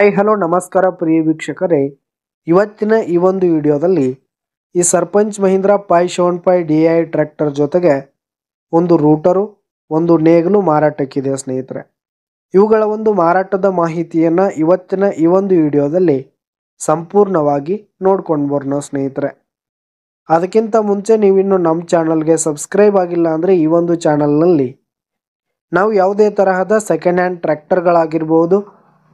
high hello ನಮಸ್ಕಾರ ಪ್ರಿಯ ವೀಕ್ಷಕರೇ ಇವತ್ತಿನ ಈ ಒಂದು ವಿಡಿಯೋದಲ್ಲಿ ಈ Sarpanch Mahindra five seven five D I tractor ಜೊತೆಗೆ ಒಂದು ರೂಟರು ಒಂದು ನೇಗಲು ಮಾರಾಟಕ್ಕಿದೆ ಸ್ನೇಹಿತರೆ ಇವುಗಳ ಒಂದು ಮಾರಾಟದ ಮಾಹಿತಿಯನ್ನು ಇವತ್ತಿನ ಈ ಒಂದು ವಿಡಿಯೋದಲ್ಲಿ ಸಂಪೂರ್ಣವಾಗಿ ನೋಡ್ಕೊಂಡು ಬರೋಣ ಸ್ನೇಹಿತರೆ ಅದಕ್ಕಿಂತ ಮುಂಚೆ ನೀವಿನ್ನು ನಮ್ಮ ಚಾನಲ್ಗೆ ಸಬ್ಸ್ಕ್ರೈಬ್ ಆಗಿಲ್ಲ ಅಂದರೆ ಈ ಒಂದು ಚಾನಲ್ನಲ್ಲಿ ನಾವು ಯಾವುದೇ ತರಹದ ಸೆಕೆಂಡ್ ಹ್ಯಾಂಡ್ ಟ್ರ್ಯಾಕ್ಟರ್ಗಳಾಗಿರ್ಬೋದು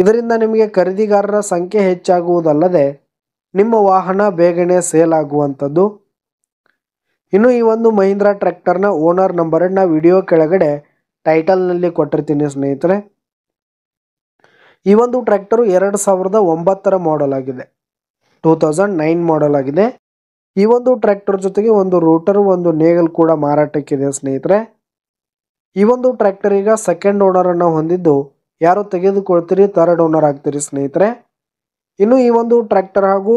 ಇದರಿಂದ ನಿಮಗೆ ಖರೀದಿಗಾರರ ಸಂಖ್ಯೆ ಹೆಚ್ಚಾಗುವುದಲ್ಲದೆ ನಿಮ್ಮ ವಾಹನ ಬೇಗನೆ ಸೇಲ್ ಆಗುವಂಥದ್ದು ಇನ್ನು ಈ ಒಂದು ಮಹೀಂದ್ರಾ ಟ್ರ್ಯಾಕ್ಟರ್ನ ಓನರ್ ನಂಬರನ್ನು ವಿಡಿಯೋ ಕೆಳಗಡೆ ಟೈಟಲ್ನಲ್ಲಿ ಕೊಟ್ಟಿರ್ತೀನಿ ಸ್ನೇಹಿತರೆ ಈ ಒಂದು ಟ್ರ್ಯಾಕ್ಟರು ಎರಡು ಸಾವಿರದ ಒಂಬತ್ತರ ಮಾಡೆಲ್ ಆಗಿದೆ ಟೂ ತೌಸಂಡ್ ನೈನ್ ಮಾಡೆಲ್ ಆಗಿದೆ ಈ ಒಂದು ಟ್ರ್ಯಾಕ್ಟರ್ ಜೊತೆಗೆ ಒಂದು ರೂಟರು ಒಂದು ನೇಗಲ್ ಕೂಡ ಮಾರಾಟಕ್ಕಿದೆ ಸ್ನೇಹಿತರೆ ಈ ಒಂದು ಟ್ರ್ಯಾಕ್ಟರ್ ಈಗ ಸೆಕೆಂಡ್ ಓನರನ್ನು ಹೊಂದಿದ್ದು ಯಾರು ತೆಗೆದುಕೊಳ್ತೀರಿ ಥರ್ಡ್ ಓನರ್ ಆಗ್ತೀರಿ ಸ್ನೇಹಿತರೆ ಇನ್ನು ಈ ಒಂದು ಟ್ರ್ಯಾಕ್ಟರ್ ಹಾಗೂ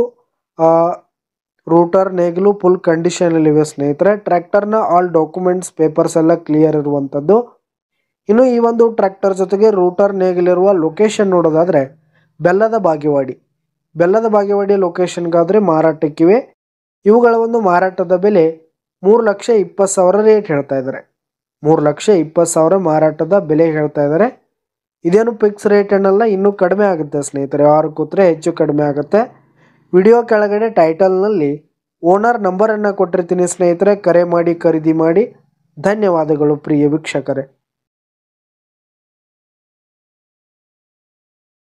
ರೂಟರ್ ನೇಗಿಲು ಫುಲ್ ಕಂಡೀಷನಲ್ಲಿವೆ ಸ್ನೇಹಿತರೆ ಟ್ರ್ಯಾಕ್ಟರ್ನ ಆಲ್ ಡಾಕ್ಯುಮೆಂಟ್ಸ್ ಪೇಪರ್ಸ್ ಎಲ್ಲ ಕ್ಲಿಯರ್ ಇರುವಂಥದ್ದು ಇನ್ನು ಈ ಒಂದು ಟ್ರ್ಯಾಕ್ಟರ್ ಜೊತೆಗೆ ರೂಟರ್ ನೇಗಿಲಿರುವ ಲೊಕೇಶನ್ ನೋಡೋದಾದರೆ ಬೆಲ್ಲದ ಬಾಗಿವಾಡಿ ಬೆಲ್ಲದ ಬಾಗೇವಾಡಿ ಲೊಕೇಶನ್ಗಾದರೆ ಮಾರಾಟಕ್ಕಿವೆ ಇವುಗಳ ಒಂದು ಮಾರಾಟದ ಬೆಲೆ ಮೂರು ಲಕ್ಷ ಇಪ್ಪತ್ತು ಸಾವಿರ ರೇಟ್ ಹೇಳ್ತಾ ಇದ್ದಾರೆ ಮೂರು ಲಕ್ಷ ಇಪ್ಪತ್ತು ಸಾವಿರ ಮಾರಾಟದ ಬೆಲೆ ಹೇಳ್ತಾ ಇದ್ದಾರೆ ಇದೇನು ಫಿಕ್ಸ್ ರೇಟ್ ಏನಲ್ಲ ಇನ್ನೂ ಕಡಿಮೆ ಆಗುತ್ತೆ ಸ್ನೇಹಿತರೆ ಯಾರು ಕೂತ್ರೆ ಹೆಚ್ಚು ಕಡಿಮೆ ಆಗುತ್ತೆ ವಿಡಿಯೋ ಕೆಳಗಡೆ ಟೈಟಲ್ನಲ್ಲಿ ಓನರ್ ನಂಬರನ್ನು ಕೊಟ್ಟಿರ್ತೀನಿ ಸ್ನೇಹಿತರೆ ಕರೆ ಮಾಡಿ ಖರೀದಿ ಮಾಡಿ ಧನ್ಯವಾದಗಳು ಪ್ರಿಯ ವೀಕ್ಷಕರೇ